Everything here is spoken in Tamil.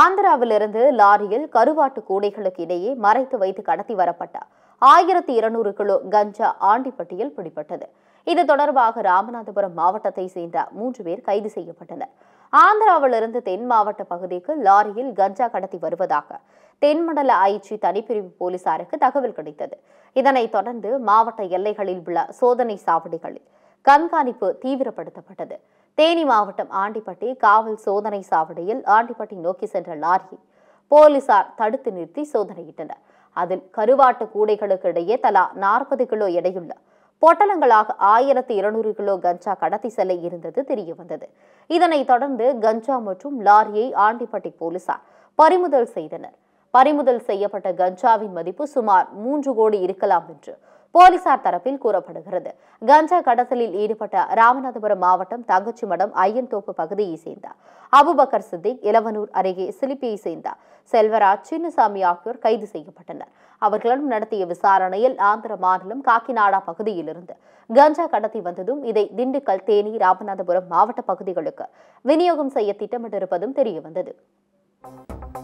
ஆந்திராவிலிருந்து லாரியில் கருவாட்டு கூடைகளுக்கு இடையே மறைத்து வைத்து கடத்தி வரப்பட்டார் ஆயிரத்தி இருநூறு கிலோ கஞ்சா ஆண்டிப்பட்டியில் பிடிபட்டது இது தொடர்பாக ராமநாதபுரம் மாவட்டத்தை சேர்ந்த மூன்று பேர் கைது செய்யப்பட்டனர் ஆந்திராவிலிருந்து தென் மாவட்ட பகுதிக்கு லாரியில் கஞ்சா கடத்தி வருவதாக தென்மண்டல ஐச்சி தனிப்பிரிவு போலீசாருக்கு தகவல் கிடைத்தது இதனைத் தொடர்ந்து மாவட்ட எல்லைகளில் உள்ள சோதனை சாவடிகளில் கண்காணிப்பு தீவிரப்படுத்தப்பட்டது தேனி மாவட்டம் ஆண்டிப்பட்டி காவல் சோதனை சாவடியில் ஆண்டிப்பட்டி நோக்கி சென்ற லாரியை போலீசார் தடுத்து நிறுத்தி சோதனையிட்டனர் அதில் கருவாட்டு கூடைகளுக்கு இடையே தலா நாற்பது கிலோ எடையுள்ள பொட்டலங்களாக ஆயிரத்தி இருநூறு கிலோ கஞ்சா கடத்தி செல்ல இருந்தது தெரிய வந்தது இதனைத் தொடர்ந்து கஞ்சா மற்றும் லாரியை ஆண்டிப்பட்டி போலீசார் பறிமுதல் செய்தனர் பறிமுதல் செய்யப்பட்ட கஞ்சாவின் மதிப்பு சுமார் மூன்று கோடி இருக்கலாம் என்று போலீசார் தரப்பில் கூறப்படுகிறது கஞ்சா கடத்தலில் ஈடுபட்ட ராமநாதபுரம் மாவட்டம் தங்கச்சி மடம் ஐயன்தோப்பு பகுதியை சேர்ந்தார் அபுபக்கர் சித்திக் இளவனூர் அருகே சிலிப்பியை சேர்ந்தார் செல்வராஜ் சின்னசாமி ஆகியோர் கைது செய்யப்பட்டனர் அவர்களிடம் நடத்திய விசாரணையில் ஆந்திர மாநிலம் காக்கிநாடா பகுதியிலிருந்து கஞ்சா கடத்தி வந்ததும் இதை திண்டுக்கல் தேனி ராமநாதபுரம் மாவட்ட பகுதிகளுக்கு விநியோகம் செய்ய திட்டமிட்டிருப்பதும் தெரியவந்தது